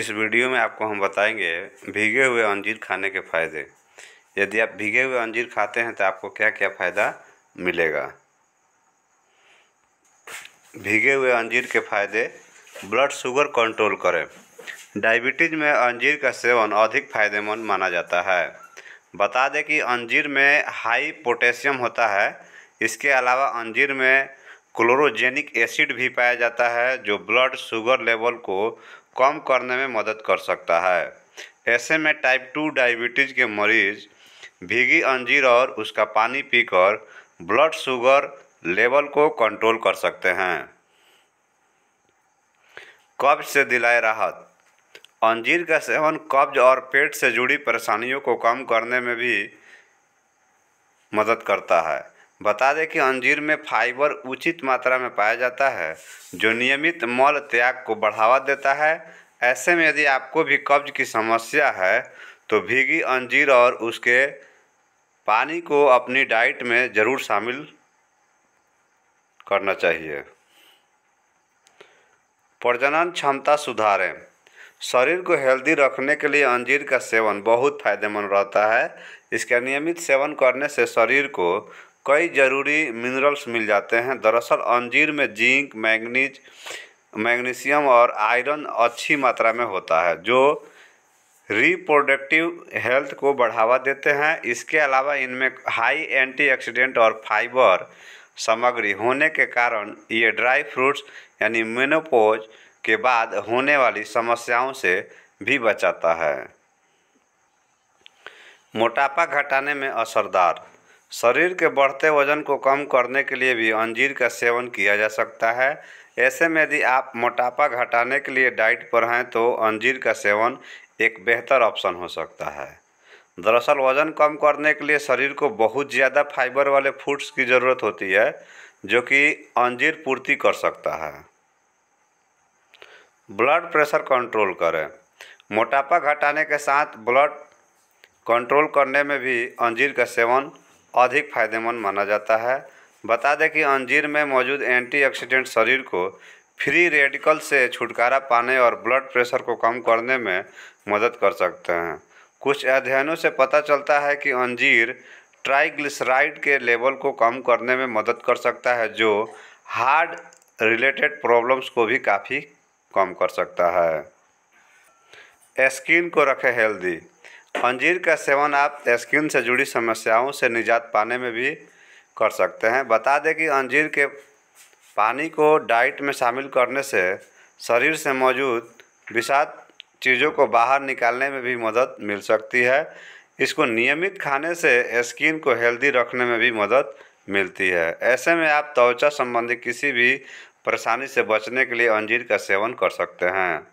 इस वीडियो में आपको हम बताएंगे भीगे हुए अंजीर खाने के फ़ायदे यदि आप भीगे हुए अंजीर खाते हैं तो आपको क्या क्या फ़ायदा मिलेगा भीगे हुए अंजीर के फ़ायदे ब्लड शुगर कंट्रोल करें डायबिटीज़ में अंजीर का सेवन अधिक फायदेमंद माना जाता है बता दें कि अंजीर में हाई पोटेशियम होता है इसके अलावा अंजीर में क्लोरोजेनिक एसिड भी पाया जाता है जो ब्लड शुगर लेवल को कम करने में मदद कर सकता है ऐसे में टाइप टू डायबिटीज़ के मरीज भीगी अंजीर और उसका पानी पीकर ब्लड शुगर लेवल को कंट्रोल कर सकते हैं कब्ज से दिलाए राहत अंजीर का सेवन कब्ज और पेट से जुड़ी परेशानियों को कम करने में भी मदद करता है बता दें कि अंजीर में फाइबर उचित मात्रा में पाया जाता है जो नियमित मल त्याग को बढ़ावा देता है ऐसे में यदि आपको भी कब्ज की समस्या है तो भीगी अंजीर और उसके पानी को अपनी डाइट में ज़रूर शामिल करना चाहिए प्रजनन क्षमता सुधारें शरीर को हेल्दी रखने के लिए अंजीर का सेवन बहुत फायदेमंद रहता है इसका नियमित सेवन करने से शरीर को कई ज़रूरी मिनरल्स मिल जाते हैं दरअसल अंजीर में जिंक मैंगनीज मैग्नीशियम और आयरन अच्छी मात्रा में होता है जो रिप्रोडक्टिव हेल्थ को बढ़ावा देते हैं इसके अलावा इनमें हाई एंटीऑक्सीडेंट और फाइबर सामग्री होने के कारण ये ड्राई फ्रूट्स यानी मेनोपोज के बाद होने वाली समस्याओं से भी बचाता है मोटापा घटाने में असरदार शरीर के बढ़ते वजन को कम करने के लिए भी अंजीर का सेवन किया जा सकता है ऐसे में यदि आप मोटापा घटाने के लिए डाइट पर हैं तो अंजीर का सेवन एक बेहतर ऑप्शन हो सकता है दरअसल वज़न कम करने के लिए शरीर को बहुत ज़्यादा फाइबर वाले फूड्स की ज़रूरत होती है जो कि अंजीर पूर्ति कर सकता है ब्लड प्रेशर कंट्रोल करें मोटापा घटाने के साथ ब्लड कंट्रोल करने में भी अंजीर का सेवन अधिक फायदेमंद माना जाता है बता दें कि अंजीर में मौजूद एंटीऑक्सीडेंट शरीर को फ्री रेडिकल से छुटकारा पाने और ब्लड प्रेशर को कम करने में मदद कर सकते हैं कुछ अध्ययनों से पता चलता है कि अंजीर ट्राइग्लिसराइड के लेवल को कम करने में मदद कर सकता है जो हार्ट रिलेटेड प्रॉब्लम्स को भी काफ़ी कम कर सकता है स्किन को रखें हेल्दी अंजीर का सेवन आप स्किन से जुड़ी समस्याओं से निजात पाने में भी कर सकते हैं बता दें कि अंजीर के पानी को डाइट में शामिल करने से शरीर से मौजूद विषाद चीज़ों को बाहर निकालने में भी मदद मिल सकती है इसको नियमित खाने से स्किन को हेल्दी रखने में भी मदद मिलती है ऐसे में आप त्वचा संबंधी किसी भी परेशानी से बचने के लिए अंजीर का सेवन कर सकते हैं